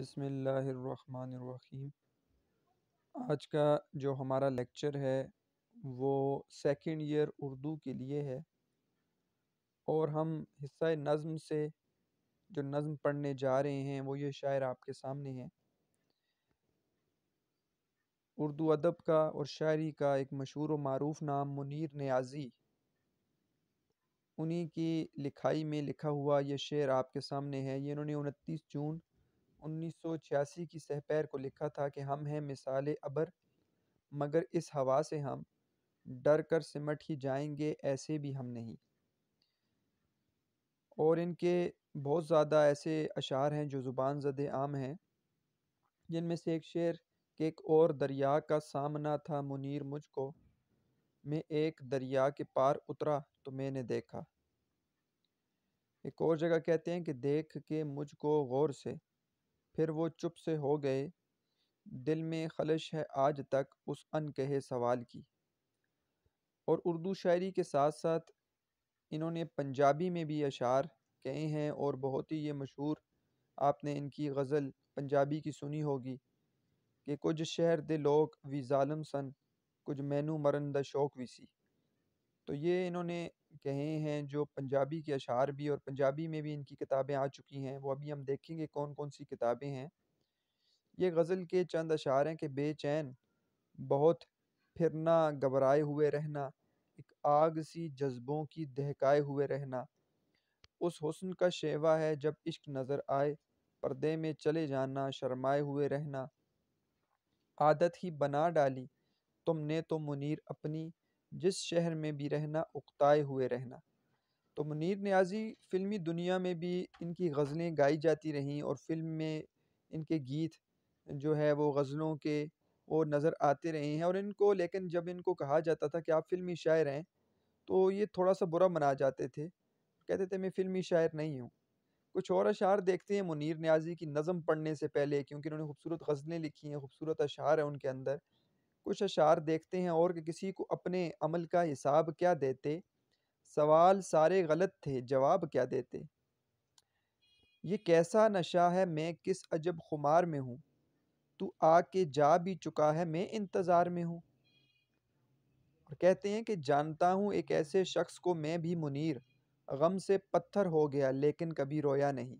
बिसमीम आज का जो हमारा लेक्चर है वो सेकेंड ईयर उर्दू के लिए है और हम हिस्सा नज़म से जो नज़म पढ़ने जा रहे हैं वो ये शायर आपके सामने हैं उर्दू अदब का और शायरी का एक मशहूर व मरूफ नाम मुनीर न्याजी उन्हीं की लिखाई में लिखा हुआ यह शेर आपके सामने है ये इन्होंने उनतीस जून 1986 की सहपैर को लिखा था कि हम हैं मिसाल अबर मगर इस हवा से हम डर कर सिमट ही जाएंगे ऐसे भी हम नहीं और इनके बहुत ज़्यादा ऐसे अशार हैं जो ज़ुबान जद आम हैं जिनमें से एक शेर के एक और दरिया का सामना था मुनीर मुझको मैं एक दरिया के पार उतरा तो मैंने देखा एक और जगह कहते हैं कि देख के मुझको गौर से फिर वो चुप से हो गए दिल में खलश है आज तक उस अनकहे सवाल की और उर्दू शायरी के साथ साथ इन्होंने पंजाबी में भी अशार कहे हैं और बहुत ही ये मशहूर आपने इनकी गज़ल पंजाबी की सुनी होगी कि कुछ शहर दे लोग भी जालम सन कुछ मैनू मरन द शौक भी सी तो ये इन्होंने कहे हैं जो पंजाबी के अशार भी और पंजाबी में भी इनकी किताबें आ चुकी हैं वो अभी हम देखेंगे कौन कौन सी किताबें हैं ये गज़ल के चंद अशार हैं कि बेचैन बहुत फिरना घबराए हुए रहना एक आग सी जज्बों की दहकाए हुए रहना उस हुसन का शेवा है जब इश्क नज़र आए पर्दे में चले जाना शर्माए हुए रहना आदत ही बना डाली तुमने तो मुनीर अपनी जिस शहर में भी रहना उकताए हुए रहना तो मुनीर न्याजी फ़िल्मी दुनिया में भी इनकी गज़लें गाई जाती रहीं और फ़िल्म में इनके गीत जो है वो गज़लों के वो नज़र आते रहे हैं और इनको लेकिन जब इनको कहा जाता था कि आप फ़िल्मी शायर हैं तो ये थोड़ा सा बुरा मना जाते थे कहते थे मैं फ़िल्मी शायर नहीं हूँ कुछ और अशार देखते हैं मुनीर न्याजी की नज़म पढ़ने से पहले क्योंकि उन्होंने खूबसूरत गज़लें लिखी हैं खूबसूरत अशार हैं उनके अंदर कुछ अशार देखते हैं और कि किसी को अपने अमल का हिसाब क्या देते सवाल सारे गलत थे जवाब क्या देते ये कैसा नशा है मैं किस अजब खुमार में हूँ तू आके जा भी चुका है मैं इंतज़ार में हूँ और कहते हैं कि जानता हूँ एक ऐसे शख्स को मैं भी मुनीर गम से पत्थर हो गया लेकिन कभी रोया नहीं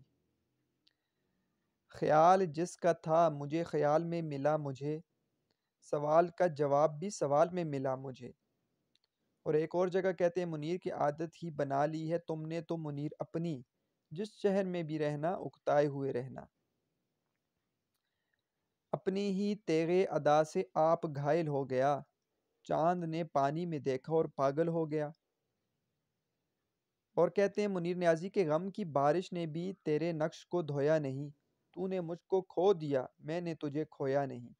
ख्याल जिसका था मुझे ख्याल में मिला मुझे सवाल का जवाब भी सवाल में मिला मुझे और एक और जगह कहते हैं मुनीर की आदत ही बना ली है तुमने तो मुनीर अपनी जिस शहर में भी रहना उकताए हुए रहना अपनी ही तेगे अदा से आप घायल हो गया चांद ने पानी में देखा और पागल हो गया और कहते हैं मुनीर न्याजी के गम की बारिश ने भी तेरे नक्श को धोया नहीं तूने मुझको खो दिया मैंने तुझे खोया नहीं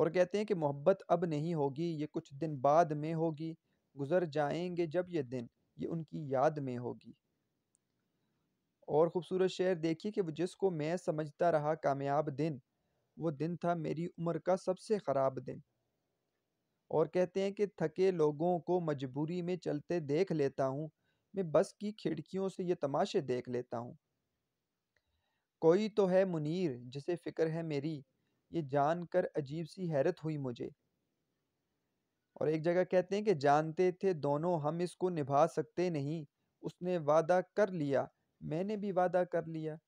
और कहते हैं कि मोहब्बत अब नहीं होगी ये कुछ दिन बाद में होगी गुज़र जाएंगे जब ये दिन ये उनकी याद में होगी और ख़ूबसूरत शेर देखिए कि जिसको मैं समझता रहा कामयाब दिन वो दिन था मेरी उम्र का सबसे ख़राब दिन और कहते हैं कि थके लोगों को मजबूरी में चलते देख लेता हूँ मैं बस की खिड़कियों से ये तमाशे देख लेता हूँ कोई तो है मुनीर जिसे फ़िक्र है मेरी ये जानकर अजीब सी हैरत हुई मुझे और एक जगह कहते हैं कि जानते थे दोनों हम इसको निभा सकते नहीं उसने वादा कर लिया मैंने भी वादा कर लिया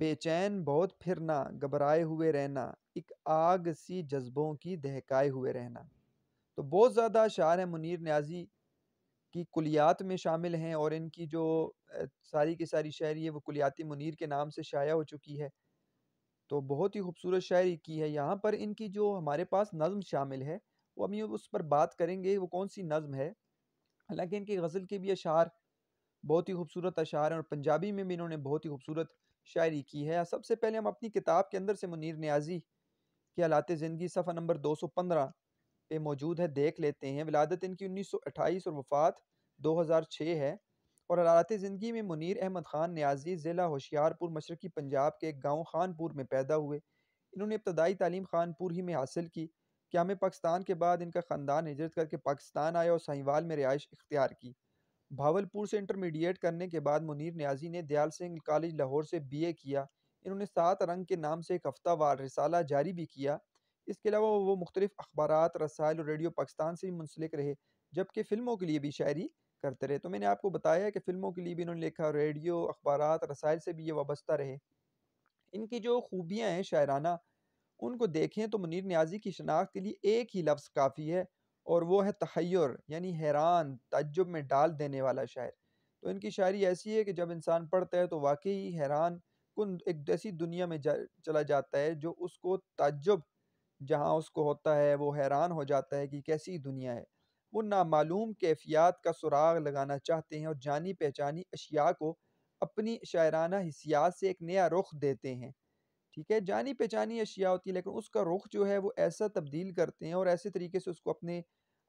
बेचैन बहुत फिरना घबराए हुए रहना एक आग सी जज्बों की दहकाए हुए रहना तो बहुत ज़्यादा अशार हैं मुनीर न्याजी की कुलियात में शामिल हैं और इनकी जो सारी की सारी शायरी है वो कुलियाती मुनीर के नाम से शाया हो चुकी है तो बहुत ही खूबसूरत शायरी की है यहाँ पर इनकी जो हमारे पास नज़म शामिल है वो हम उस पर बात करेंगे वो कौन सी नज़म है हालांकि इनकी गज़ल के भी अशार बहुत ही खूबसूरत अशार हैं और पंजाबी में भी इन्होंने बहुत ही खूबसूरत शायरी की है सबसे पहले हम अपनी किताब के अंदर से मुनीर न्याजी की हालात ज़िंदगी सफ़ा नंबर दो सौ पंद्रह पे मौजूद है देख लेते हैं विलादत इनकी उन्नीस सौ अट्ठाईस और वफ़ात दो हज़ार छः है और अदालत ज़िंदगी में मुनीर अहमद ख़ान न्याजी ज़िला होशियारपुर मशरक़ी पंजाब के एक गाँव खानपुर में पैदा हुए इन्होंने इब्तदाई तालीम खानपुर ही में हासिल की क्या में पाकिस्तान के बाद इनका ख़ानदान हिजरत करके पाकिस्तान आया और साहिवाल में रिहाइश इख्तियार की भावलपुर से इंटरमीडिएट करने के बाद मुनीर न्याजी ने दयाल सिंह कॉलेज लाहौर से बी ए किया इन्होंने सात रंग के नाम से एक हफ्ता वार रिसाला जारी भी किया इसके अलावा वो मुख्तलिफ अखबार रसायल और रेडियो पाकिस्तान से भी मुंसलिक रहे जबकि फ़िल्मों के लिए भी शायरी करते रहे तो मैंने आपको बताया कि फ़िल्मों के लिए भी इन्होंने लिखा रेडियो अखबार रसायल से भी ये वाबस्ता रहे इनकी जो खूबियाँ हैं शायराना उनको देखें तो मुनीर न्याजी की शनाख्त के लिए एक ही लफ्ज़ काफ़ी है और वो है तहैर यानी हैरान तजुब में डाल देने वाला शायर तो इनकी शायरी ऐसी है कि जब इंसान पढ़ता है तो वाकई हैरान कुन एक ऐसी दुनिया में जा, चला जाता है जो उसको तजब जहाँ उसको होता है वो हैरान हो जाता है कि कैसी दुनिया है वो नामालूम कैफियात का सुराग लगाना चाहते हैं और जानी पहचानी अशिया को अपनी शायराना हिसियात से एक नया रुख देते हैं ठीक है जानी पहचानी अशिया होती है लेकिन उसका रुख जो है वो ऐसा तब्दील करते हैं और ऐसे तरीके से उसको अपने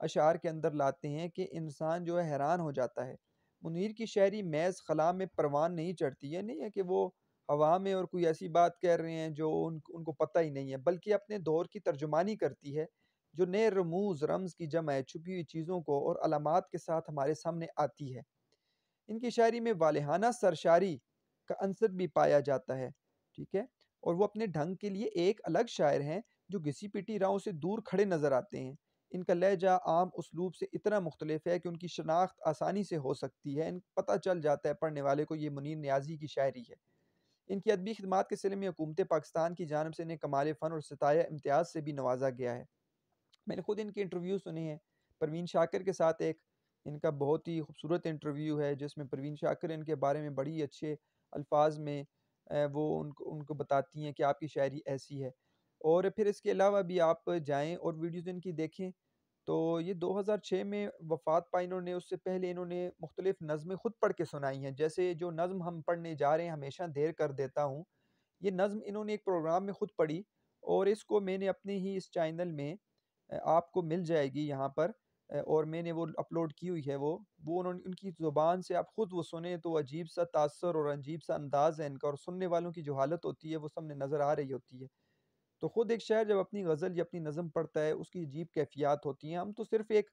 अशार के अंदर लाते हैं कि इंसान जो है हैरान हो जाता है मुनीर की शायरी मैज़ खला में परवान नहीं चढ़ती है नहीं है कि वो हवा में और कोई ऐसी बात कह रहे हैं जो उन उनको पता ही नहीं है बल्कि अपने दौर की तर्जुमानी करती है जो नए रमूज रम्स की जम है छुपी हुई चीज़ों को और अलामत के साथ हमारे सामने आती है इनकी शायरी में वालहाना सरशारी का अंसर भी पाया जाता है ठीक है और वो अपने ढंग के लिए एक अलग शायर हैं जो घिसी पिटी राव से दूर खड़े नज़र आते हैं इनका लहजा आम उसलूब से इतना मुख्तलिफ है कि उनकी शनाख्त आसानी से हो सकती है इन पता चल जाता है पढ़ने वाले को ये मुनीर न्याजी की शायरी है इनकी अदबी खदमात के सिले में हुकूमत पाकिस्तान की जानब से इन्हें कमाल फ़न और सताया इम्तियाज़ से भी नवाजा गया है मैंने खुद इनके इंटरव्यू सुने हैं परवीन शाकर के साथ एक इनका बहुत ही खूबसूरत इंटरव्यू है जिसमें परवीन शाकर इनके बारे में बड़ी अच्छे अल्फाज में वो उनको उनको बताती हैं कि आपकी शायरी ऐसी है और फिर इसके अलावा भी आप जाएं और वीडियोज़ इनकी देखें तो ये 2006 में वफ़ात पा इन्होंने उससे पहले इन्होंने मुख्तलिफ़ नज़में ख़ुद पढ़ के सुनाई हैं जैसे जो नज़म हम पढ़ने जा रहे हैं हमेशा देर कर देता हूँ ये नज़म इन्होंने एक प्रोग्राम में ख़ुद पढ़ी और इसको मैंने अपने ही इस चैनल में आपको मिल जाएगी यहाँ पर और मैंने वो अपलोड की हुई है वो वो उन्होंने उनकी ज़ुबान से आप ख़ुद वो सुने तो अजीब सा तासर और अजीब सा अंदाज़ है इनका और सुनने वालों की जो हालत होती है वो सामने नज़र आ रही होती है तो ख़ुद एक शायर जब अपनी गज़ल या अपनी नज़म पढ़ता है उसकी अजीब कैफियात होती हैं हम तो सिर्फ़ एक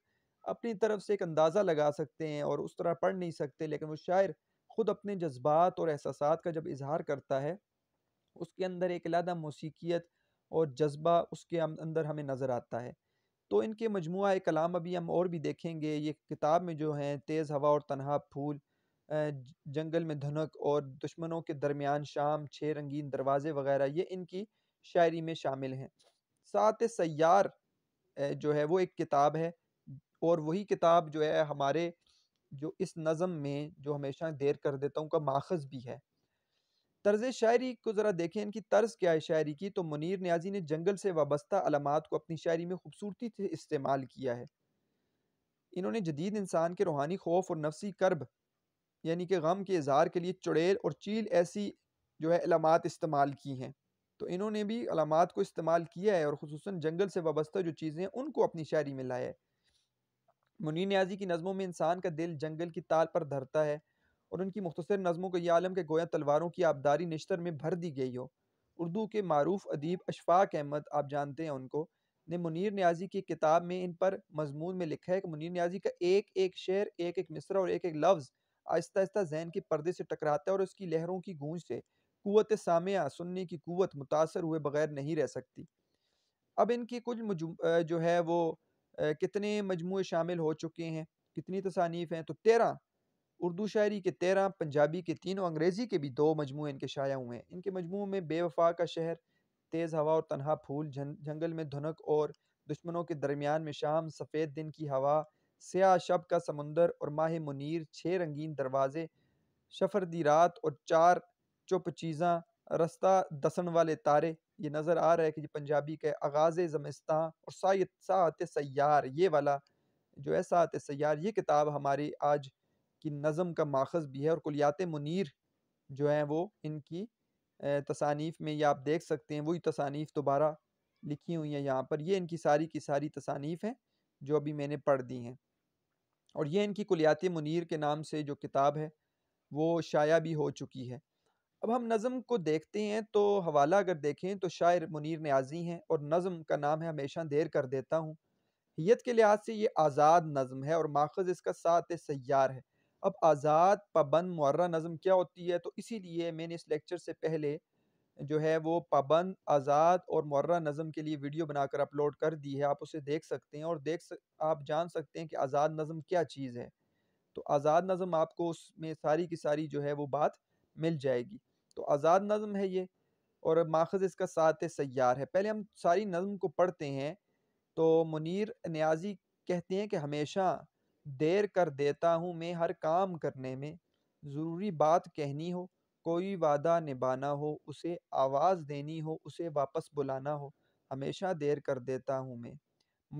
अपनी तरफ से एक अंदाज़ा लगा सकते हैं और उस तरह पढ़ नहीं सकते लेकिन वो शायर ख़ुद अपने जज्बात और एहसास का जब इजहार करता है उसके अंदर एक अलहदा मौसीकीत और जज्बा उसके अं, अंदर हमें नज़र आता है तो इनके मजमू कलाम अभी हम और भी देखेंगे ये किताब में जो हैं तेज़ हवा और तनहा फूल जंगल में धनक और दुश्मनों के दरमियान शाम छः रंगीन दरवाज़े वगैरह ये इनकी शायरी में शामिल हैं सात सैार जो है वो एक किताब है और वही किताब जो है हमारे जो इस नज़म में जो हमेशा देर कर देता हूँ का माखज़ भी है तर्ज शायरी को ज़रा देखें इनकी तर्ज क्या है शायरी की तो मुनीर न्याजी ने जंगल से वाबस्ता अलामत को अपनी शायरी में खूबसूरती से इस्तेमाल किया है इन्होंने जदीद इंसान के रूहानी खौफ और नफसी कर्ब यानी कि गम के इजहार के लिए चुड़ैल और चील ऐसी जो है अलामत इस्तेमाल की हैं तो इन्होंने भी अलामत को इस्तेमाल किया है और खसूस जंगल से वाबस्ता जो चीज़ें हैं उनको अपनी शायरी में लाया है मुनीर न्याजी की नज़मों में इंसान का दिल जंगल की ताल पर धरता है और उनकी मुख्तर नज़मों को यह आलम के गोया तलवारों की आबदारी नश्तर में भर दी गई हो उर्दू के मरूफ अदीब अशफाक अहमद आप जानते हैं उनको ने मुनीर न्याजी की किताब में इन पर मजमून में लिखा है कि मुनीर न्याजी का एक एक शेर एक एक मिसरा और एक एक लफ्ज़ आहिस्ता आहिस्ता जहन के पर्दे से टकराता है और उसकी लहरों की गूंज से कुत सामिया सुनने की कुत मुतासर हुए बगैर नहीं रह सकती अब इनकी कुछ जो है वो कितने मजमू शामिल हो चुके हैं कितनी तसानीफ़ हैं तो तेरह उर्दू शायरी के तेरह पंजाबी के तीन और अंग्रेज़ी के भी दो मजमू इनके शाया हुए हैं इनके मजमू में बेवफा का शहर तेज़ हवा और तनहा फूल जंगल में धुनक और दुश्मनों के दरमियान में शाम सफ़ेद दिन की हवा स्याह शब का समुंदर और माह मुनीर छः रंगीन दरवाज़े दी रात और चार चुप चीज़ा रास्ता दसन वाले तारे ये नज़र आ रहा है कि पंजाबी के आगाज़ जमिस्तान और सात सात ये वाला जो है सात सैार ये किताब हमारी आज की नज़म का माखज़ भी है और कुलियात मुनीर जो हैं वो इनकी तसानीफ़ में ये आप देख सकते हैं वही तसानीफ़ दोबारा लिखी हुई हैं यहाँ पर ये इनकी सारी की सारी तसानीफ़ हैं जो अभी मैंने पढ़ दी हैं और ये इनकी कुलियात मुनीर के नाम से जो किताब है वो शाया भी हो चुकी है अब हम नज़म को देखते हैं तो हवाला अगर देखें तो शायर मुनीर न्याजी हैं और नज़म का नाम है हमेशा देर कर देता हूँ हैत के लिहाज से ये आज़ाद नज़म है और माखज़ इसका सात सैार है अब आज़ाद पाबंद मुर्रा नज़म क्या होती है तो इसीलिए मैंने इस लेक्चर से पहले जो है वो पाबंद आज़ाद और मर्रा नज़म के लिए वीडियो बनाकर अपलोड कर दी है आप उसे देख सकते हैं और देख सक, आप जान सकते हैं कि आज़ाद नज़म क्या चीज़ है तो आज़ाद नज़म आपको उसमें सारी की सारी जो है वो बात मिल जाएगी तो आज़ाद नज़म है ये और माखज़ इसका साथ सैार है पहले हम सारी नज़म को पढ़ते हैं तो मुनीर न्याजी कहते हैं कि हमेशा देर कर देता हूँ मैं हर काम करने में ज़रूरी बात कहनी हो कोई वादा निभाना हो उसे आवाज़ देनी हो उसे वापस बुलाना हो हमेशा देर कर देता हूँ मैं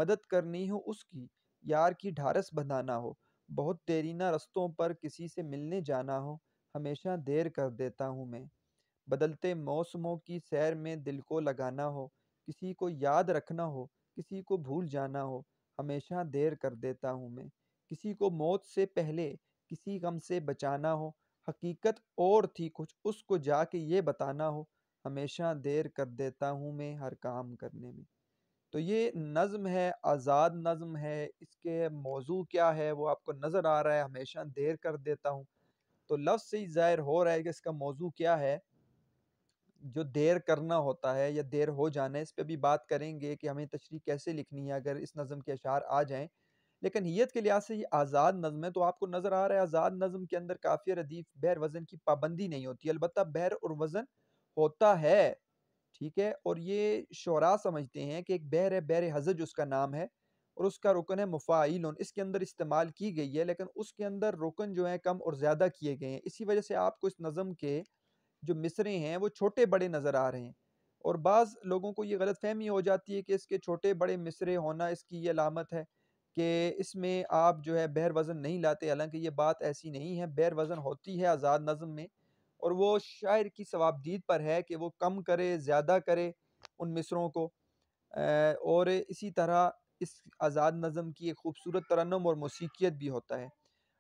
मदद करनी हो उसकी यार की ढारस बंधाना हो बहुत तेरीना रस्तों पर किसी से मिलने जाना हो हमेशा देर कर देता हूँ मैं बदलते मौसमों की सैर में दिल को लगाना हो किसी को याद रखना हो किसी को भूल जाना हो हमेशा देर कर देता हूँ मैं किसी को मौत से पहले किसी गम से बचाना हो हकीकत और थी कुछ उसको जाके ये बताना हो हमेशा देर कर देता हूँ मैं हर काम करने में तो ये नज़म है आज़ाद नज़म है इसके मौजू क्या है वो आपको नज़र आ रहा है हमेशा देर कर देता हूँ तो लफ्ज़ से ही ज़ाहिर हो रहा है कि इसका मौजू क्या है जो देर करना होता है या देर हो जाना है इस पर भी बात करेंगे कि हमें तशरी कैसे लिखनी है अगर इस नज़म के अशार आ जाएँ लेकिन हीत के लिहाज से ये आज़ाद नज़म है तो आपको नज़र आ रहा है आज़ाद नज़म के अंदर काफ़ी रदीफ बहर वज़न की पाबंदी नहीं होती अलबत् बहर और वज़न होता है ठीक है और ये शरा समझते हैं कि एक बहर है बहर हजज उसका नाम है और उसका रुकन है मुफ़ाइल इसके अंदर इस्तेमाल की गई है लेकिन उसके अंदर रुकन जो है कम और ज़्यादा किए गए हैं इसी वजह से आपको इस नज़म के जो मिसरे हैं वो छोटे बड़े नज़र आ रहे हैं और बाज़ लोगों को ये गलत फहमी हो जाती है कि इसके छोटे बड़े मिसरे होना इसकी ये अलामत है कि इसमें आप जो है बैर वज़न नहीं लाते हालांकि ये बात ऐसी नहीं है बैर वज़न होती है आज़ाद नज़म में और वो शायर की सवाबदीद पर है कि वो कम करे ज़्यादा करे उन मिसरों को और इसी तरह इस आज़ाद नज़म की एक खूबसूरत तरन्म और मौसीकियत भी होता है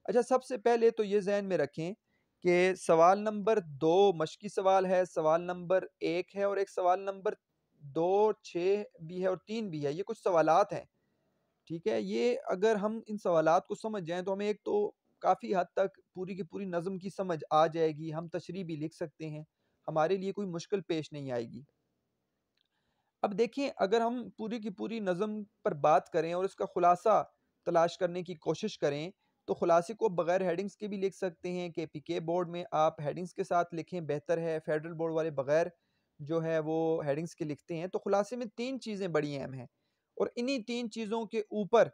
अच्छा सबसे पहले तो ये जहन में रखें कि सवाल नंबर दो मशकी सवाल है सवाल नंबर एक है और एक सवाल नंबर दो छः भी है और तीन भी है ये कुछ सवालत हैं ठीक है ये अगर हम इन सवाल को समझ जाएँ तो हमें एक तो काफ़ी हद तक पूरी की पूरी नज़म की समझ आ जाएगी हम तशरी भी लिख सकते हैं हमारे लिए कोई मुश्किल पेश नहीं आएगी अब देखिए अगर हम पूरी की पूरी नज़म पर बात करें और इसका ख़ुलासा तलाश करने की कोशिश करें तो ख़ुलासे को बग़ैर हेडिंग्स के भी लिख सकते हैं के पी के बोर्ड में आप हेडिंग्स के साथ लिखें बेहतर है फेडरल बोर्ड वाले बग़ैर जो है वो हेडिंग्स के लिखते हैं तो ख़ुलासे में तीन चीज़ें बड़ी अहम हैं और इन्हीं तीन चीज़ों के ऊपर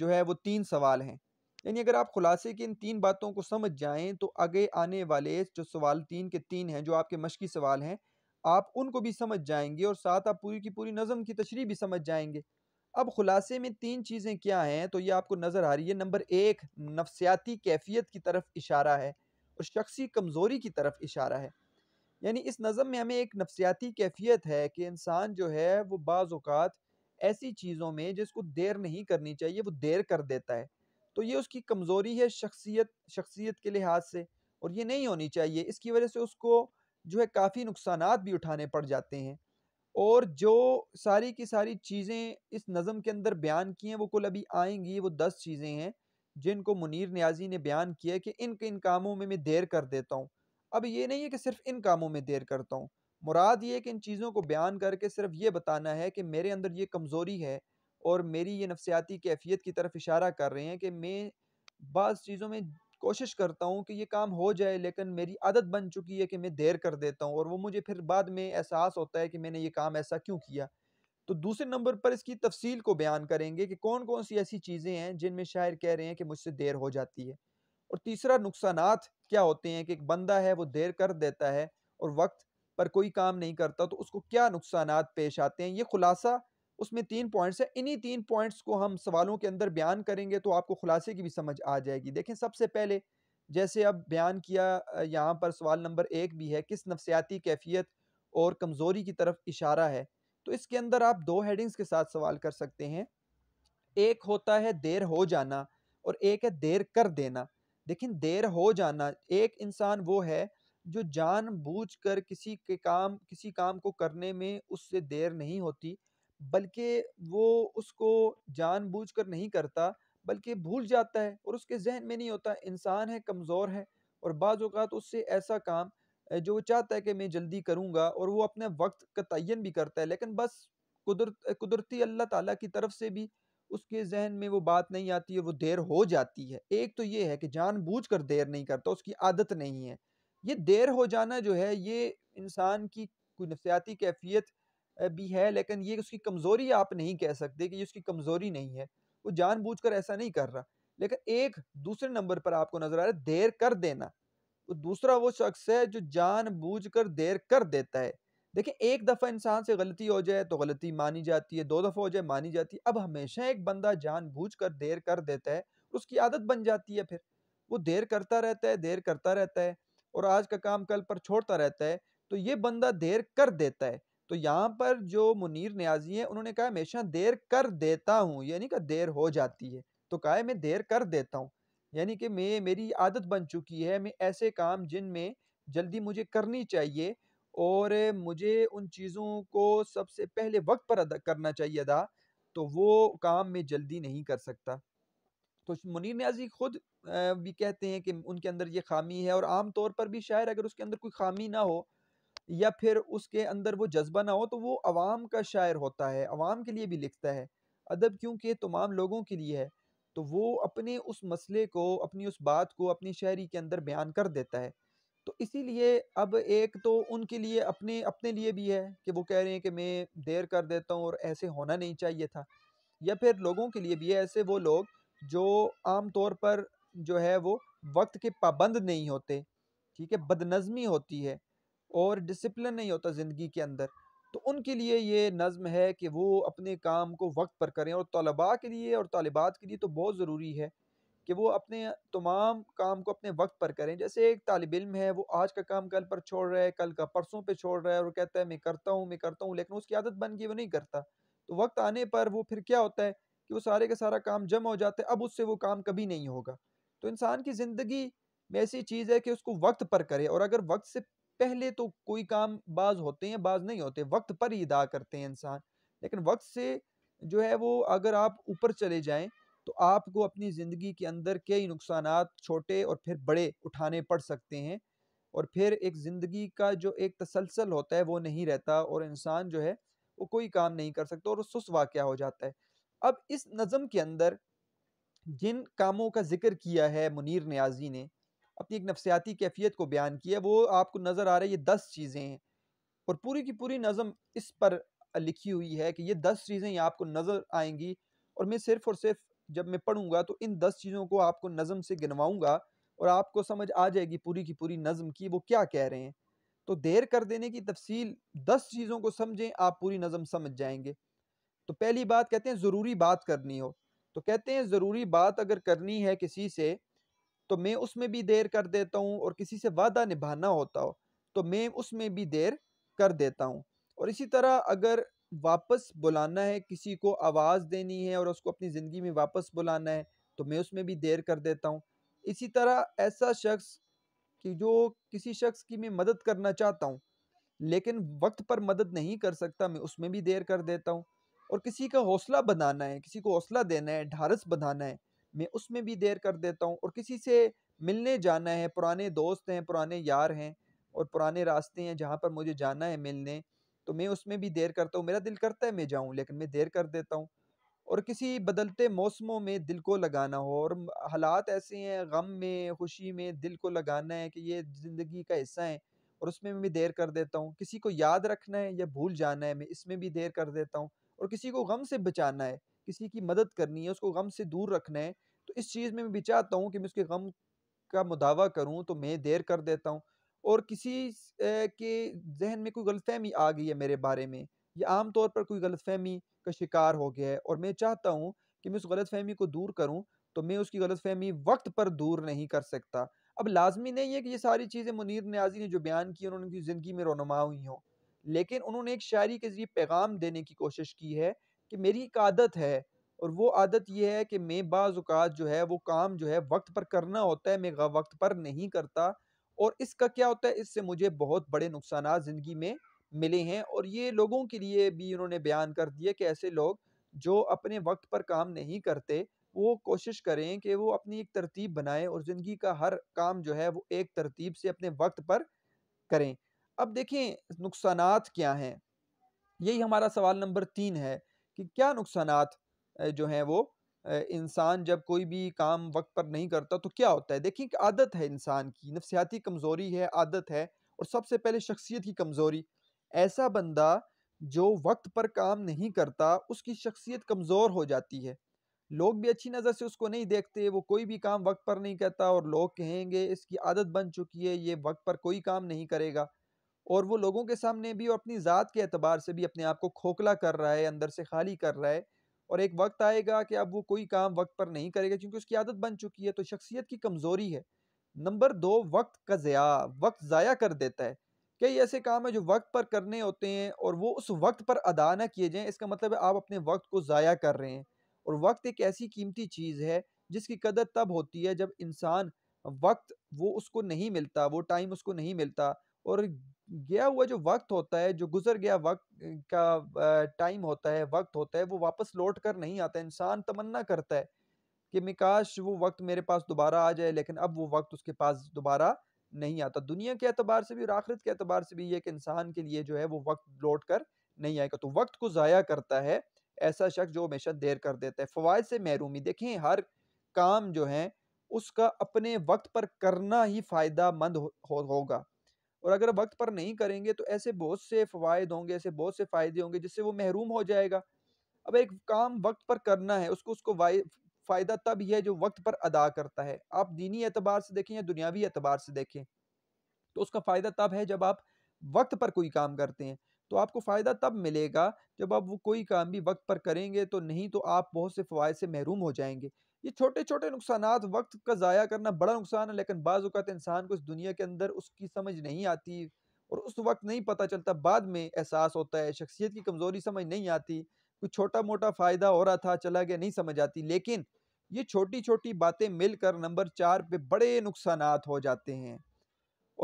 जो है वो तीन सवाल हैं यानी अगर आप खुलासे की इन तीन बातों को समझ जाएं तो आगे आने वाले जो सवाल तीन के तीन हैं जो आपके मशक़ी सवाल हैं आप उनको भी समझ जाएंगे और साथ आप पूरी की पूरी नज़म की तशरी भी समझ जाएंगे अब खुलासे में तीन चीज़ें क्या हैं तो ये आपको नज़र आ रही है नंबर एक नफसियाती कैफियत की तरफ इशारा है और शख्सी कमज़ोरी की तरफ इशारा है यानी इस नज़म में हमें एक नफसियाती कैफियत है कि इंसान जो है वो बाज़ात ऐसी चीज़ों में जिसको देर नहीं करनी चाहिए वो देर कर देता है तो ये उसकी कमज़ोरी है शख्सियत शख्सियत के लिहाज से और ये नहीं होनी चाहिए इसकी वजह से उसको जो है काफ़ी नुकसान भी उठाने पड़ जाते हैं और जो सारी की सारी चीज़ें इस नज़म के अंदर बयान की हैं वो कुल अभी आएंगी वो दस चीज़ें हैं जिनको मुनीर न्याजी ने बयान किया कि इन किन कामों में मैं देर कर देता हूँ अब ये नहीं है कि सिर्फ इन कामों में देर करता हूँ मुराद ये कि इन चीज़ों को बयान करके सिर्फ ये बताना है कि मेरे अंदर ये कमज़ोरी है और मेरी ये नफसियाती कैफियत की तरफ इशारा कर रहे हैं कि मैं बाज़ चीज़ों में कोशिश करता हूँ कि ये काम हो जाए लेकिन मेरी आदत बन चुकी है कि मैं देर कर देता हूँ और वो मुझे फिर बाद में एहसास होता है कि मैंने ये काम ऐसा क्यों किया तो दूसरे नंबर पर इसकी तफसील को बयान करेंगे कि कौन कौन सी ऐसी चीज़ें हैं जिनमें शायर कह रहे हैं कि मुझसे देर हो जाती है और तीसरा नुकसान क्या होते हैं कि एक बंदा है वो देर कर देता है और वक्त पर कोई काम नहीं करता तो उसको क्या नुकसान पेश आते हैं ये खुलासा उसमें तीन पॉइंट्स हैं इन्हीं तीन पॉइंट्स को हम सवालों के अंदर बयान करेंगे तो आपको खुलासे की भी समझ आ जाएगी देखें सबसे पहले जैसे अब बयान किया यहाँ पर सवाल नंबर एक भी है किस नफसियाती कैफियत और कमज़ोरी की तरफ इशारा है तो इसके अंदर आप दो हेडिंग्स के साथ सवाल कर सकते हैं एक होता है देर हो जाना और एक है देर कर देना लेकिन देर हो जाना एक इंसान वो है जो जानबूझकर किसी के काम किसी काम को करने में उससे देर नहीं होती बल्कि वो उसको जानबूझकर नहीं करता बल्कि भूल जाता है और उसके जहन में नहीं होता इंसान है कमज़ोर है और बाज़ तो उससे ऐसा काम जो वो चाहता है कि मैं जल्दी करूँगा और वो अपने वक्त का तयन भी करता है लेकिन बस कुदरत कुदरती अल्लाह ताला की तरफ से भी उसके जहन में वो बात नहीं आती है वो देर हो जाती है एक तो ये है कि जानबूझकर कर देर नहीं करता उसकी आदत नहीं है ये देर हो जाना जो है ये इंसान की कोई नफसियाती कैफियत भी है लेकिन ये उसकी कमज़ोरी आप नहीं कह सकते कि ये उसकी कमज़ोरी नहीं है वो जानबूझकर ऐसा नहीं कर रहा लेकिन एक दूसरे नंबर पर आपको नज़र आ रहा है देर कर देना तो दूसरा वो शख्स है जो जानबूझकर देर कर देता है देखिए एक दफ़ा इंसान से गलती हो जाए तो गलती मानी जाती है दो दफ़ा हो जाए मानी जाती है अब हमेशा एक बंदा कर देर कर देता है उसकी आदत बन जाती है फिर वो देर करता रहता है देर करता रहता है और आज का काम कल पर छोड़ता रहता है तो ये बंदा देर कर देता है तो यहाँ पर जो मुनीर न्याजी हैं उन्होंने कहा हमेशा देर कर देता हूँ यानी कि देर हो जाती है तो कहा है मैं देर कर देता हूँ यानी कि मैं मेरी आदत बन चुकी है मैं ऐसे काम जिनमें जल्दी मुझे करनी चाहिए और मुझे उन चीज़ों को सबसे पहले वक्त पर अदा करना चाहिए था तो वो काम मैं जल्दी नहीं कर सकता तो मुनीर न्याजी खुद भी कहते हैं कि उनके अंदर ये खामी है और आम तौर पर भी शायर अगर उसके अंदर कोई खामी ना हो या फिर उसके अंदर वो जज्बा ना हो तो वो आवाम का शायर होता है अवाम के लिए भी लिखता है अदब क्योंकि तमाम लोगों के लिए है तो वो अपने उस मसले को अपनी उस बात को अपनी शायरी के अंदर बयान कर देता है तो इसीलिए अब एक तो उनके लिए अपने अपने लिए भी है कि वो कह रहे हैं कि मैं देर कर देता हूँ और ऐसे होना नहीं चाहिए था या फिर लोगों के लिए भी है ऐसे वो लोग जो आम तौर पर जो है वो वक्त के पाबंद नहीं होते ठीक है बदनज़मी होती है और डिसिप्लिन नहीं होता ज़िंदगी के अंदर तो उनके लिए ये नज़म है कि वो अपने काम को वक्त पर करें और तलबा के लिए और तलबात के लिए तो बहुत ज़रूरी है कि वो अपने तमाम काम को अपने वक्त पर करें जैसे एक तालब इम है वो आज का काम कल पर छोड़ रहा है कल का परसों पे छोड़ रहा है और कहता है मैं करता हूँ मैं करता हूँ लेकिन उसकी आदत बन गई वो नहीं करता तो वक्त आने पर वो फिर क्या होता है कि वो सारे का सारा काम जम हो जाता है अब उससे वो काम कभी नहीं होगा तो इंसान की ज़िंदगी में ऐसी चीज़ है कि उसको वक्त पर करे और अगर वक्त से पहले तो कोई काम बाज होते हैं बाज नहीं होते वक्त पर ही अदा करते हैं इंसान लेकिन वक्त से जो है वो अगर आप ऊपर चले जाएं तो आपको अपनी ज़िंदगी के अंदर कई नुकसान छोटे और फिर बड़े उठाने पड़ सकते हैं और फिर एक ज़िंदगी का जो एक तसलसल होता है वो नहीं रहता और इंसान जो है वो कोई काम नहीं कर सकता और सुस्त वाक़ हो जाता है अब इस नज़म के अंदर जिन कामों का जिक्र किया है मुनीर न्याजी ने अपनी एक नफसियाती कैफियत को बयान किया वो आपको नज़र आ रहा है ये दस चीज़ें हैं और पूरी की पूरी नज़म इस पर लिखी हुई है कि ये दस चीज़ें आपको नज़र आएंगी और मैं सिर्फ़ और सिर्फ जब मैं पढ़ूंगा तो इन दस चीज़ों को आपको नज़म से गिनवाऊंगा और आपको समझ आ जाएगी पूरी की पूरी नज़म की वो क्या कह रहे हैं तो देर कर देने की तफसील दस चीज़ों को समझें आप पूरी नज़म समझ जाएंगे तो पहली बात कहते हैं ज़रूरी बात करनी हो तो कहते हैं ज़रूरी बात अगर करनी है किसी से तो मैं उसमें भी देर कर देता हूँ और किसी से वादा निभाना होता हो तो मैं उसमें भी देर कर देता हूँ और इसी तरह अगर वापस बुलाना है किसी को आवाज़ देनी है और उसको अपनी ज़िंदगी में वापस बुलाना है तो मैं उसमें भी देर कर देता हूँ इसी तरह ऐसा शख्स कि जो किसी शख्स की मैं मदद करना चाहता हूँ लेकिन वक्त पर मदद नहीं कर सकता मैं उसमें भी देर कर देता हूँ और किसी का हौसला बनाना है किसी को हौसला देना है ढारस बनाना है मैं उसमें भी देर कर देता हूँ और किसी से मिलने जाना है पुराने दोस्त हैं पुराने यार हैं और पुराने रास्ते हैं जहाँ पर मुझे जाना है मिलने तो मैं उसमें भी देर करता हूँ मेरा दिल करता है मैं जाऊँ लेकिन मैं देर कर देता हूँ और किसी बदलते मौसमों में दिल को लगाना हो और हालात ऐसे हैं गम में खुशी में दिल को लगाना है कि ये ज़िंदगी का हिस्सा है और उसमें भी देर कर देता हूँ किसी को याद रखना है या भूल जाना है मैं इसमें भी देर कर देता हूँ और किसी को गम से बचाना है किसी की मदद करनी है उसको गम से दूर रखना है तो इस चीज़ में मैं भी चाहता हूँ कि मैं उसके गम का मुदावा करूँ तो मैं देर कर देता हूँ और किसी के जहन में कोई गलतफहमी आ गई है मेरे बारे में या आम तौर पर कोई गलतफहमी का शिकार हो गया है और मैं चाहता हूँ कि मैं उस गलतफहमी को दूर करूँ तो मैं उसकी गलतफहमी वक्त पर दूर नहीं कर सकता अब लाजमी नहीं है कि ये सारी चीज़ें मुनीर न्याजी ने जो बयान की उन्होंने उनकी ज़िंदगी में रोनमा हुई हों लेकिन उन्होंने एक शायरी के ज़रिए पैगाम देने की कोशिश की है कि मेरी एक आदत है और वो आदत यह है कि मैं बाज़ात जो है वो काम जो है वक्त पर करना होता है मैं वक्त पर नहीं करता और इसका क्या होता है इससे मुझे बहुत बड़े नुकसान ज़िंदगी में मिले हैं और ये लोगों के लिए भी उन्होंने बयान कर दिया कि ऐसे लोग जो अपने वक्त पर काम नहीं करते वो कोशिश करें कि वो अपनी एक तरतीब बनाएं और ज़िंदगी का हर काम जो है वो एक तरतीब से अपने वक्त पर करें अब देखें नुकसान क्या हैं यही हमारा सवाल नंबर तीन है कि क्या नुकसान जो हैं वो इंसान जब कोई भी काम वक्त पर नहीं करता तो क्या होता है देखिए कि आदत है इंसान की नफसियाती कमज़ोरी है आदत है और सबसे पहले शख्सियत की कमज़ोरी ऐसा बंदा जो वक्त पर काम नहीं करता उसकी शख्सियत कमज़ोर हो जाती है लोग भी अच्छी नज़र से उसको नहीं देखते वो कोई भी काम वक्त पर नहीं करता और लोग कहेंगे इसकी आदत बन चुकी है ये वक्त पर कोई काम नहीं करेगा और वो लोगों के सामने भी और अपनी ज़ात के अतबार से भी अपने आप को खोखला कर रहा है अंदर से खाली कर रहा है और एक वक्त आएगा कि अब वो कोई काम वक्त पर नहीं करेगा क्योंकि उसकी आदत बन चुकी है तो शख्सियत की कमज़ोरी है नंबर दो वक्त का ज़या वक्त ज़ाया कर देता है कई ऐसे काम है जो वक्त पर करने होते हैं और वो उस वक्त पर अदा ना किए जाएँ इसका मतलब है आप अपने वक्त को ज़ाया कर रहे हैं और वक्त एक ऐसी कीमती चीज़ है जिसकी कदर तब होती है जब इंसान वक्त वो उसको नहीं मिलता वो टाइम उसको नहीं मिलता और गया हुआ जो वक्त होता है जो गुजर गया वक्त का टाइम होता है वक्त होता है वो वापस लौट कर नहीं आता इंसान तमन्ना करता है कि मिकाश वो वक्त मेरे पास दोबारा आ जाए लेकिन अब वो वक्त उसके पास दोबारा नहीं आता दुनिया के अतबार से भी और आखिरत के अतबार से भी ये कि इंसान के लिए जो है वो वक्त लौट कर नहीं आएगा तो वक्त को ज़ाया करता है ऐसा शख्स जो हमेशा देर कर देता है फ़वाद से महरूमी देखें हर काम जो है उसका अपने वक्त पर करना ही फ़ायदा मंद हो, हो, होगा और अगर वक्त पर नहीं करेंगे तो ऐसे बहुत से फ़वाद होंगे ऐसे बहुत से फ़ायदे होंगे जिससे वो महरूम हो जाएगा अब एक काम वक्त पर करना है उसको उसको फ़ायदा तब ही है जो वक्त पर अदा करता है आप दीनी एतबार से देखें या दुनियावी एतबार से देखें तो उसका फ़ायदा तब है जब आप वक्त पर कोई काम करते हैं तो आपको फ़ायदा तब मिलेगा जब आप वो कोई काम भी वक्त पर करेंगे तो नहीं तो आप बहुत से फ़वाद से महरूम हो जाएंगे ये छोटे छोटे नुकसान वक्त का ज़ाया करना बड़ा नुकसान है लेकिन बाज़ात इंसान को इस दुनिया के अंदर उसकी समझ नहीं आती और उस वक्त नहीं पता चलता बाद में एहसास होता है शख्सियत की कमज़ोरी समझ नहीं आती कुछ छोटा मोटा फ़ायदा हो रहा था चला गया नहीं समझ आती लेकिन ये छोटी छोटी बातें मिलकर नंबर चार पे बड़े नुकसान हो जाते हैं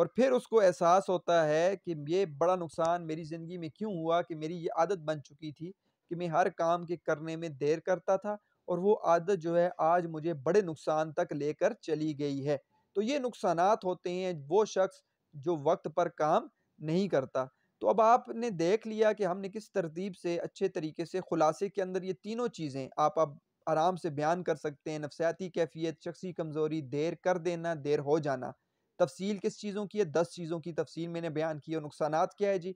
और फिर उसको एहसास होता है कि ये बड़ा नुकसान मेरी ज़िंदगी में क्यों हुआ कि मेरी ये आदत बन चुकी थी कि मैं हर काम के करने में देर करता था और वो आदत जो है आज मुझे बड़े नुकसान तक लेकर चली गई है तो ये नुकसान होते हैं वो शख्स जो वक्त पर काम नहीं करता तो अब आपने देख लिया कि हमने किस तरतीब से अच्छे तरीके से खुलासे के अंदर ये तीनों चीज़ें आप अब आराम से बयान कर सकते हैं नफसियाती कैफियत शख्सी कमज़ोरी देर कर देना देर हो जाना तफसील किस चीज़ों की है दस चीज़ों की तफसील मैंने बयान की और नुकसान क्या है जी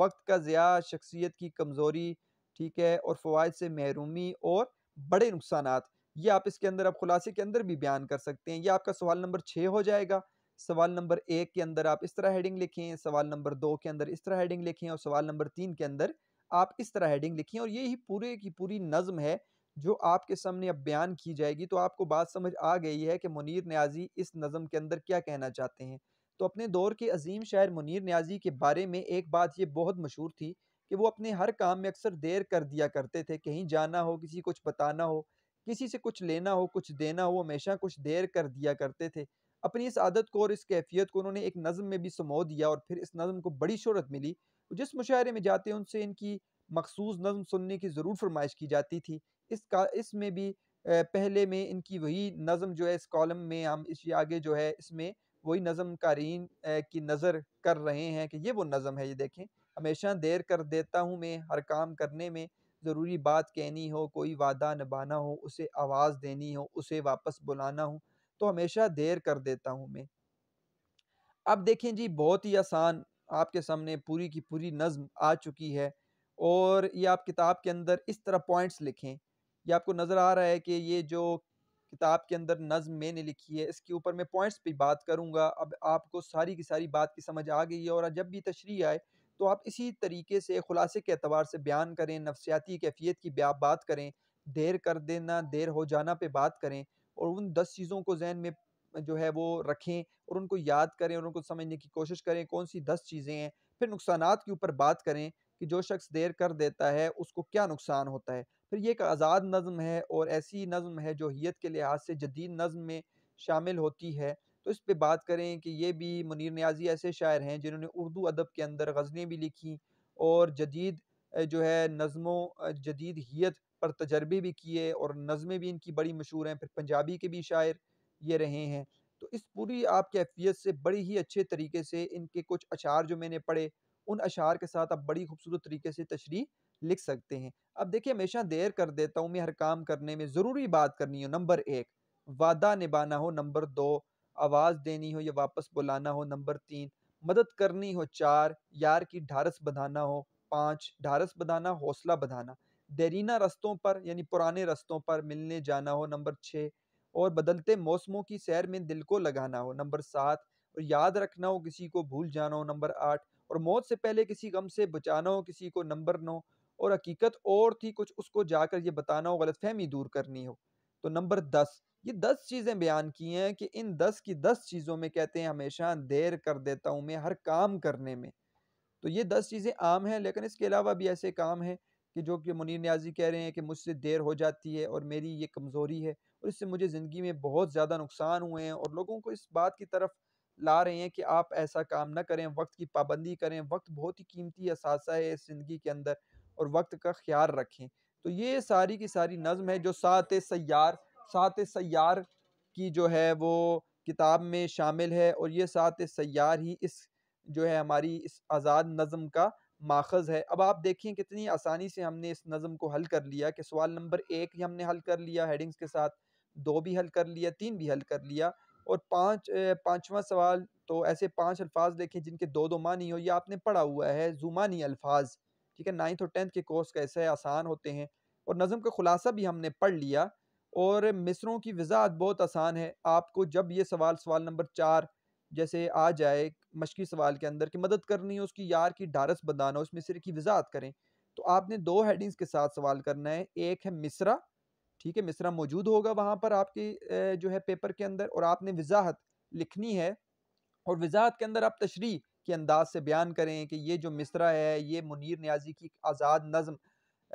वक्त का ज़्या शख्सियत की कमज़ोरी ठीक है और फ़वाद से महरूमी और बड़े नुकसान ये आप इसके अंदर आप खुलासे के अंदर भी बयान कर सकते हैं ये आपका सवाल नंबर छः हो जाएगा सवाल नंबर एक के अंदर आप इस तरह हेडिंग लिखें सवाल नंबर दो के अंदर इस तरह हेडिंग लिखें और सवाल नंबर तीन के अंदर आप इस तरह हेडिंग लिखें और यही पूरे की पूरी नज़म है जो आपके सामने अब बयान की जाएगी तो आपको बात समझ आ गई है कि मुनीर न्याजी इस नज़म के अंदर क्या कहना चाहते हैं तो अपने दौर के अजीम शायर मुनीर न्याजी के बारे में एक बात ये बहुत मशहूर थी कि वो अपने हर काम में अक्सर देर कर दिया करते थे कहीं जाना हो किसी कुछ बताना हो किसी से कुछ लेना हो कुछ देना हो हमेशा कुछ देर कर दिया करते थे अपनी इस आदत को और इस कैफियत को उन्होंने एक नज़म में भी समो दिया और फिर इस नज़म को बड़ी शहरत मिली जिस मुशायरे में जाते हैं उनसे इनकी मखसूस नज़म सुनने की ज़रूर फरमाइश की जाती थी इस का इसमें भी पहले में इनकी वही नज़म जो है इस कॉलम में हम इस आगे जो है इसमें वही नज़म कारीन की नज़र कर रहे हैं कि ये वो नज़म है ये देखें हमेशा देर कर देता हूँ मैं हर काम करने में ज़रूरी बात कहनी हो कोई वादा निभाना हो उसे आवाज़ देनी हो उसे वापस बुलाना हो तो हमेशा देर कर देता हूँ मैं अब देखें जी बहुत ही आसान आपके सामने पूरी की पूरी नज़म आ चुकी है और ये आप किताब के अंदर इस तरह पॉइंट्स लिखें ये आपको नज़र आ रहा है कि ये जो किताब के अंदर नज़म मैंने लिखी है इसके ऊपर मैं पॉइंट्स पे बात करूंगा अब आपको सारी की सारी बात की समझ आ गई है और जब भी तशरी आए तो आप इसी तरीके से ख़ुलासे के अतबार से बयान करें नफसियाती कैफियत की बात करें देर कर देना देर हो जाना पे बात करें और उन दस चीज़ों को जहन में जो है वो रखें और उनको याद करें और उनको समझने की कोशिश करें कौन सी दस चीज़ें हैं फिर नुकसान के ऊपर बात करें कि जो शख्स देर कर देता है उसको क्या नुकसान होता है फिर ये एक आज़ाद नज़म है और ऐसी नज़म है जो हयत के लिहाज से जदीद नज़म में शामिल होती है तो इस पर बात करें कि ये भी मुनीर न्याजी ऐसे शायर हैं जिन्होंने उर्दू अदब के अंदर गज़लें भी लिखी और जदीद जो है नज़मों जदीद हीत पर तजर्बे भी किए और नज़में भी इनकी बड़ी मशहूर हैं फिर पंजाबी के भी शायर ये रहे हैं तो इस पूरी आप कैफियत से बड़ी ही अच्छे तरीके से इनके कुछ अशार जो मैंने पढ़े उन अशार के साथ आप बड़ी खूबसूरत तरीके से तशरी लिख सकते हैं अब देखिए हमेशा देर कर देता हूँ मैं हर काम करने में ज़रूरी बात करनी हो नंबर एक वादा निभाना हो नंबर दो आवाज़ देनी हो या वापस बुलाना हो नंबर तीन मदद करनी हो चार यार की ढारस बधाना हो पाँच ढारस बधाना हौसला बधाना देरीना रस्तों पर यानी पुराने रस्तों पर मिलने जाना हो नंबर छः और बदलते मौसमों की सैर में दिल को लगाना हो नंबर सात और याद रखना हो किसी को भूल जाना हो नंबर आठ और मौत से पहले किसी गम से बचाना हो किसी को नंबर नौ और हकीकत और थी कुछ उसको जाकर ये बताना हो गलत फहमी दूर करनी हो तो नंबर दस ये दस चीज़ें बयान की हैं कि इन दस की दस चीज़ों में कहते हैं हमेशा देर कर देता हूँ मैं हर काम करने में तो ये दस चीज़ें आम हैं लेकिन इसके अलावा भी ऐसे काम हैं कि जो कि मुनीर न्याजी कह रहे हैं कि मुझसे देर हो जाती है और मेरी ये कमज़ोरी है और इससे मुझे ज़िंदगी में बहुत ज़्यादा नुकसान हुए हैं और लोगों को इस बात की तरफ ला रहे हैं कि आप ऐसा काम ना करें वक्त की पाबंदी करें वक्त बहुत ही कीमती असासा है इस ज़िंदगी के अंदर और वक्त का ख्याल रखें तो ये सारी की सारी नज़म है जो सात सैार सात सैार की जो है वो किताब में शामिल है और ये सात सैार ही इस जो है हमारी इस आज़ाद नज़म का माखज़ है अब आप देखें कितनी आसानी से हमने इस नज़म को हल कर लिया कि सवाल नंबर एक ही हमने हल कर लिया हेडिंग्स के साथ दो भी हल कर लिया तीन भी हल कर लिया और पाँच पाँचवा सवाल तो ऐसे पाँच अल्फाज देखें जिनके दो दो मानी हो ये आपने पढ़ा हुआ है जुमानी अल्फाज ठीक है नाइन्थ और टेंथ के कोर्स कैसे आसान होते हैं और नज़म का खुलासा भी हमने पढ़ लिया और मिसरों की वजाहत बहुत आसान है आपको जब ये सवाल सवाल नंबर चार जैसे आ जाए मशक़ी सवाल के अंदर कि मदद करनी है उसकी यार की ढारस बदाना उस मिसरे की वजाहत करें तो आपने दो हेडिंग्स के साथ सवाल करना है एक है मिसरा ठीक है मिसरा मौजूद होगा वहाँ पर आपके जो है पेपर के अंदर और आपने वजाहत लिखनी है और वजाहत के अंदर आप तशरी के अंदाज से बयान करें कि ये जो मिसरा है ये मुनीर न्याजी की आज़ाद नज़म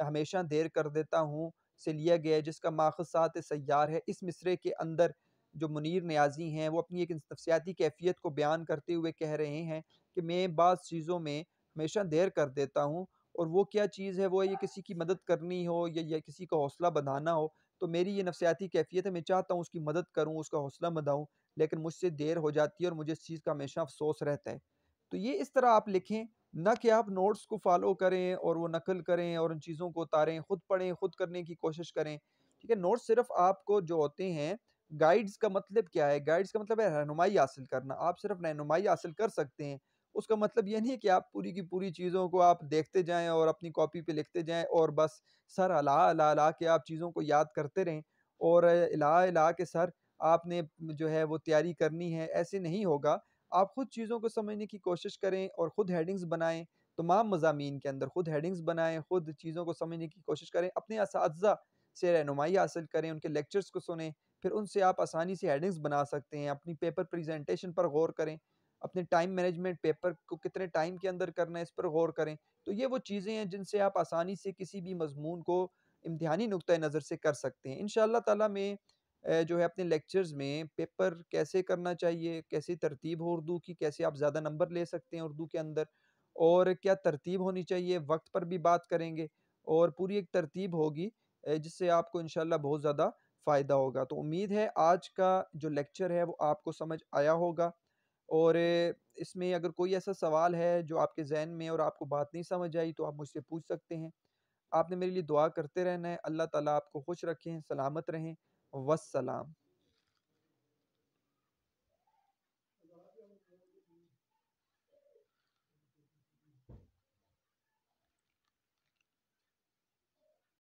हमेशा देर कर देता हूँ से लिया गया है जिसका माखज सात सैार है इस मिसरे के अंदर जो मुनीर न्याजी हैं वो अपनी एक नफसियाती कैफियत को बयान करते हुए कह रहे हैं कि मैं बाद चीज़ों में हमेशा देर कर देता हूँ और वो क्या चीज़ है वो ये किसी की मदद करनी हो या, या किसी का हौसला बढ़ाना हो तो मेरी ये नफसियाती कैफियत है मैं चाहता हूँ उसकी मदद करूँ उसका हौसला बढ़ाऊँ लेकिन मुझसे देर हो जाती है और मुझे इस चीज़ का हमेशा अफसोस रहता है तो ये इस तरह आप लिखें ना कि आप नोट्स को फॉलो करें और वो नकल करें और उन चीज़ों को उतारें खुद पढ़ें खुद करने की कोशिश करें ठीक है नोट्स सिर्फ आपको जो होते हैं गाइड्स का मतलब क्या है गाइड्स का मतलब है रहनुमाई हासिल करना आप सिर्फ रहनुमाई हासिल कर सकते हैं उसका मतलब यह नहीं कि आप पूरी की पूरी चीज़ों को आप देखते जाएं और अपनी कॉपी पे लिखते जाएं और बस सर अला अला अला के आप चीज़ों को याद करते रहें और अला अला के सर आपने जो है वो तैयारी करनी है ऐसे नहीं होगा आप ख़ुद चीज़ों को समझने की कोशिश करें और ख़ुद हेडिंग्स बनाएं तमाम मजामी के अंदर ख़ुद हेडिंग्स बनाएं ख़ुद चीज़ों को समझने की कोशिश करें अपने इस से रहनुमाई हासिल करें उनके लेक्चर्स को सुने फिर उनसे आप आसानी से हेडिंग्स बना सकते हैं अपनी पेपर प्रेजेंटेशन पर गौर करें अपने टाइम मैनेजमेंट पेपर को कितने टाइम के अंदर करना है इस पर गौर करें तो ये वो चीज़ें हैं जिनसे आप आसानी से किसी भी मजमून को इम्तहानी नुक़ नज़र से कर सकते हैं इन तला में जो है अपने लेक्चर्स में पेपर कैसे करना चाहिए कैसी तरतीब हो उर्दू की कैसे आप ज़्यादा नंबर ले सकते हैं उर्दू के अंदर और क्या तरतीब होनी चाहिए वक्त पर भी बात करेंगे और पूरी एक तरतीब होगी जिससे आपको इन बहुत ज़्यादा फ़ायदा होगा तो उम्मीद है आज का जो लेक्चर है वो आपको समझ आया होगा और इसमें अगर कोई ऐसा सवाल है जो आपके जहन में और आपको बात नहीं समझ आई तो आप मुझसे पूछ सकते हैं आपने मेरे लिए दुआ करते रहना है अल्लाह ताला आपको खुश रखें सलामत रहें वसलाम